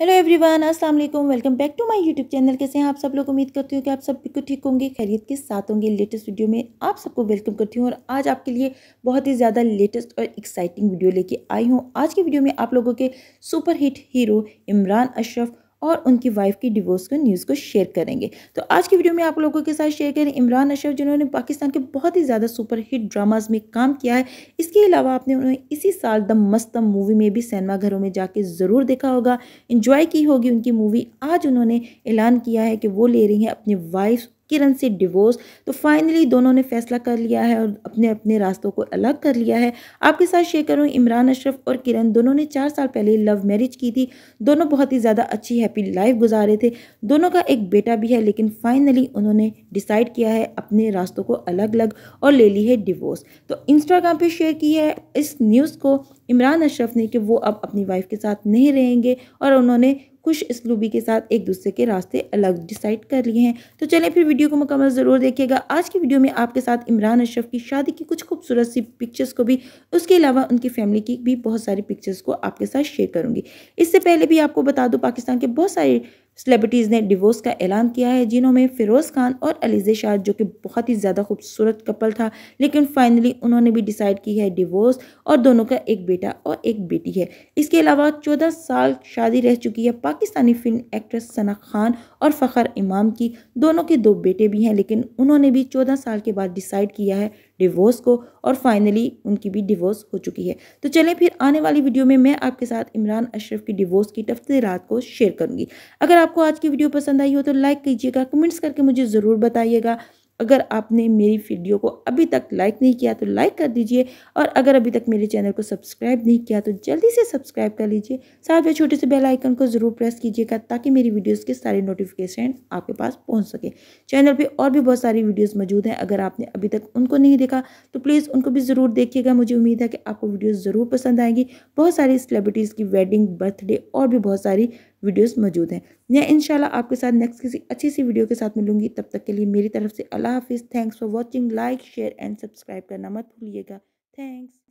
hello everyone अस्सलाम वालेकुम welcome back to my YouTube channel कैसे हैं आप सब लोग उम्मीद करती हूँ कि आप सब बिल्कुल ठीक होंगे खैरियत के साथ होंगे लेटेस्ट वीडियो में आप सबको वेलकम करती हूँ और आज आपके लिए बहुत ही ज़्यादा लेटेस्ट और एक्साइटिंग वीडियो लेके आई हूँ आज की वीडियो में आप लोगों के सुपरहिट हीरो इमरान अशरफ और उनकी वाइफ की डिवोर्स को न्यूज़ को शेयर करेंगे तो आज की वीडियो में आप लोगों के साथ शेयर करें इमरान अशरफ जिन्होंने पाकिस्तान के बहुत ही ज़्यादा सुपरहिट ड्रामाज में काम किया है इसके अलावा आपने उन्हें इसी साल द मस्तम मूवी में भी सिनेमा घरों में जाके ज़रूर देखा होगा इन्जॉय की होगी उनकी मूवी आज उन्होंने ऐलान किया है कि वो ले रही हैं अपनी वाइफ किरण से डिवोर्स तो फाइनली दोनों ने फैसला कर लिया है और अपने अपने रास्तों को अलग कर लिया है आपके साथ शेयर करूँ इमरान अशरफ और किरण दोनों ने चार साल पहले लव मैरिज की थी दोनों बहुत ही ज़्यादा अच्छी हैप्पी लाइफ गुजारे थे दोनों का एक बेटा भी है लेकिन फाइनली उन्होंने डिसाइड किया है अपने रास्तों को अलग अलग और ले ली है डिवोर्स तो इंस्टाग्राम पर शेयर की है इस न्यूज़ को इमरान अशरफ ने कि वो अब अपनी वाइफ के साथ नहीं रहेंगे और उन्होंने खुश इसलूबी के साथ एक दूसरे के रास्ते अलग डिसाइड कर लिए हैं तो चलें फिर वीडियो को मुकम्मल ज़रूर देखिएगा आज की वीडियो में आपके साथ इमरान अशरफ की शादी की कुछ खूबसूरत सी पिक्चर्स को भी उसके अलावा उनकी फैमिली की भी बहुत सारी पिक्चर्स को आपके साथ शेयर करूँगी इससे पहले भी आपको बता दूँ पाकिस्तान के बहुत सारे सेलिब्रिटीज़ ने डिवोर्स का ऐलान किया है जिन्होंने में फ़िरोज़ खान और अलीज़े शाह जो कि बहुत ही ज़्यादा खूबसूरत कपल था लेकिन फाइनली उन्होंने भी डिसाइड की है डिवोर्स और दोनों का एक बेटा और एक बेटी है इसके अलावा चौदह साल शादी रह चुकी है पाकिस्तानी फिल्म एक्ट्रेस सना खान और फ़खर इमाम की दोनों के दो बेटे भी हैं लेकिन उन्होंने भी चौदह साल के बाद डिसाइड किया है डिवोर्स को और फाइनली उनकी भी डिवोर्स हो चुकी है तो चलें फिर आने वाली वीडियो में मैं आपके साथ इमरान अशरफ की डिवोर्स की रात को शेयर करूँगी अगर आपको आज की वीडियो पसंद आई हो तो लाइक कीजिएगा कमेंट्स करके मुझे ज़रूर बताइएगा अगर आपने मेरी वीडियो को अभी तक लाइक नहीं किया तो लाइक कर दीजिए और अगर अभी तक मेरे चैनल को सब्सक्राइब नहीं किया तो जल्दी से सब्सक्राइब कर लीजिए साथ में छोटे से बेल आइकन को ज़रूर प्रेस कीजिएगा ताकि मेरी वीडियोस के सारे नोटिफिकेशन आपके पास पहुंच सके चैनल पे और भी बहुत सारी वीडियोस मौजूद हैं अगर आपने अभी तक उनको नहीं देखा तो प्लीज़ उनको भी ज़रूर देखिएगा मुझे उम्मीद है कि आपको वीडियोज़ ज़रूर पसंद आएंगी बहुत सारी सेलिब्रिटीज़ की वेडिंग बर्थडे और भी बहुत सारी वीडियोस मौजूद हैं मैं इन आपके साथ नेक्स्ट किसी अच्छी सी वीडियो के साथ मिलूंगी तब तक के लिए मेरी तरफ से अल्लाह हाफिज़ thanks for watching like share and subscribe करना मत भूलिएगा थैंक्स